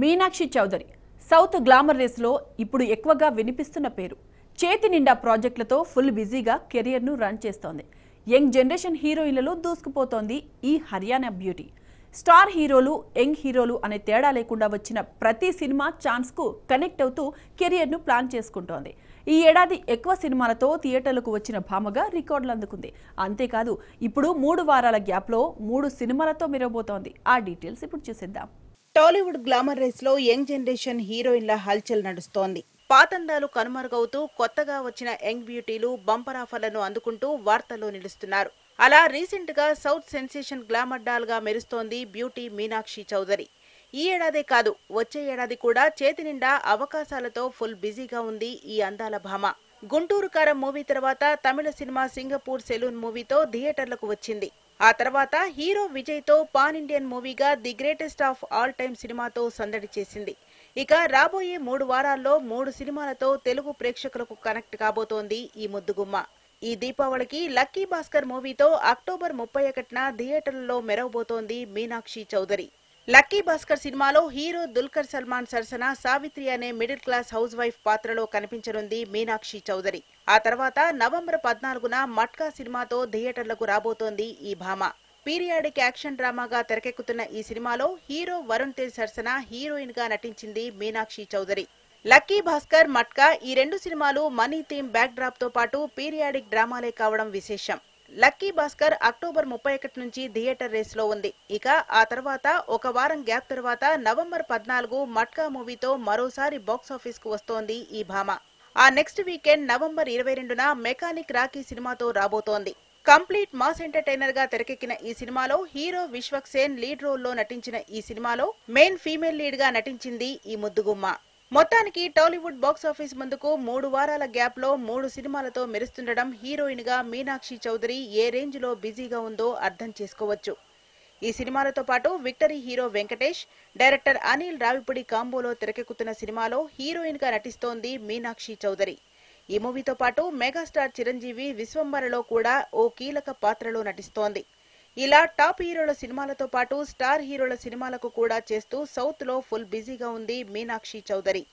Meenakshi Chowdary south glamour రేస్లో ఇప్పుడు ఎక్కువగా వినిపిస్తున్న పేరు చేతి నిండా ప్రాజెక్టులతో ఫుల్ బిజీగా కెరియర్ను రన్ చేస్తోంది యంగ్ జనరేషన్ హీరోయిన్లలో దూసుకుపోతోంది ఈ హర్యానా బ్యూటీ స్టార్ హీరోలు యంగ్ హీరోలు అనే తేడా లేకుండా వచ్చిన ప్రతి సినిమా ఛాన్స్కు కనెక్ట్ అవుతూ కెరియర్ను ప్లాన్ చేసుకుంటోంది ఈ ఏడాది ఎక్కువ సినిమాలతో థియేటర్లకు వచ్చిన భామగా రికార్డులు అందుకుంది అంతేకాదు ఇప్పుడు మూడు వారాల గ్యాప్లో మూడు సినిమాలతో మెరవబోతోంది ఆ డీటెయిల్స్ ఇప్పుడు చూసేద్దాం టాలీవుడ్ గ్లామర్ రేస్ లో యంగ్ జనరేషన్ హీరోయిన్ల హల్చల్ నడుస్తోంది పాతందాలు కనుమరుగవుతూ కొత్తగా వచ్చిన యంగ్ బ్యూటీలు బంపర్ ఆఫర్లను అందుకుంటూ వార్తల్లో నిలుస్తున్నారు అలా రీసెంట్ గా సౌత్ సెన్సేషన్ గ్లామర్ డాల్ గా మెరుస్తోంది బ్యూటీ మీనాక్షి చౌదరి ఈ ఏడాదే కాదు వచ్చే ఏడాది కూడా చేతి నిండా అవకాశాలతో ఫుల్ బిజీగా ఉంది ఈ అందాల భామ గుంటూరు కారం మూవీ తర్వాత తమిళ సినిమా సింగపూర్ సెలూన్ మూవీతో థియేటర్లకు వచ్చింది ఆ తర్వాత హీరో విజయ్తో పాన్ ఇండియన్ మూవీగా the greatest of all time సినిమాతో సందడి చేసింది ఇక రాబోయే మూడు వారాల్లో మూడు సినిమాలతో తెలుగు ప్రేక్షకులకు కనెక్ట్ కాబోతోంది ఈ ముద్దుగుమ్మ ఈ దీపావళికి లక్కీ భాస్కర్ మూవీతో అక్టోబర్ ముప్పై ఒకటిన థియేటర్లలో మెరవబోతోంది మీనాక్షి చౌదరి లక్కీ భాస్కర్ సినిమాలో హీరో దుల్కర్ సల్మాన్ సరసన సావిత్రి అనే మిడిల్ క్లాస్ హౌస్ వైఫ్ పాత్రలో కనిపించనుంది మీనాక్షి చౌదరి ఆ తర్వాత నవంబర్ పద్నాలుగున మట్కా సినిమాతో థియేటర్లకు రాబోతోంది ఈ భామ పీరియాడిక్ యాక్షన్ డ్రామాగా తెరకెక్కుతున్న ఈ సినిమాలో హీరో వరుణ్ తేజ్ సరసన హీరోయిన్ గా నటించింది మీనాక్షి చౌదరి లక్కీ భాస్కర్ మట్కా ఈ రెండు సినిమాలు మనీ థీమ్ బ్యాక్ డ్రాప్ తో పాటు పీరియాడిక్ డ్రామాలే కావడం విశేషం లక్కీ భాస్కర్ అక్టోబర్ ముప్పై ఒకటి నుంచి థియేటర్ రేస్లో ఉంది ఇక ఆ తర్వాత ఒక వారం గ్యాప్ తర్వాత నవంబర్ పద్నాలుగు మట్కా మూవీతో మరోసారి కు వస్తోంది ఈ భామ ఆ నెక్స్ట్ వీకెండ్ నవంబర్ ఇరవై రెండున మెకానిక్ రాఖీ సినిమాతో రాబోతోంది కంప్లీట్ మాస్ ఎంటర్టైనర్ గా తెరకెక్కిన ఈ సినిమాలో హీరో విశ్వక్ సేన్ లీడ్ రోల్లో నటించిన ఈ సినిమాలో మెయిన్ ఫీమేల్ లీడ్ గా నటించింది ఈ ముద్దుగుమ్మ మొత్తానికి టాలీవుడ్ బాక్సాఫీస్ ముందుకు మూడు వారాల గ్యాప్ లో మూడు సినిమాలతో మెరుస్తుండడం హీరోయిన్ గా మీనాక్షి చౌదరి ఏ రేంజ్ లో బిజీగా ఉందో అర్థం చేసుకోవచ్చు ఈ సినిమాలతో పాటు Victory hero Venkatesh director Anil Ravipudi కాంబోలో తెరకెక్కుతున్న సినిమాలో హీరోయిన్ గా నటిస్తోంది మీనాక్షి చౌదరి ఈ మూవీతో పాటు మెగాస్టార్ చిరంజీవి విశ్వంబరలో కూడా ఓ కీలక పాత్రలో నటిస్తోంది ఇలా టాప్ హీరోల సినిమాలతో పాటు స్టార్ హీరోల సినిమాలకు కూడా చేస్తూ సౌత్ లో ఫుల్ బిజీగా ఉంది మీనాక్షి చౌదరి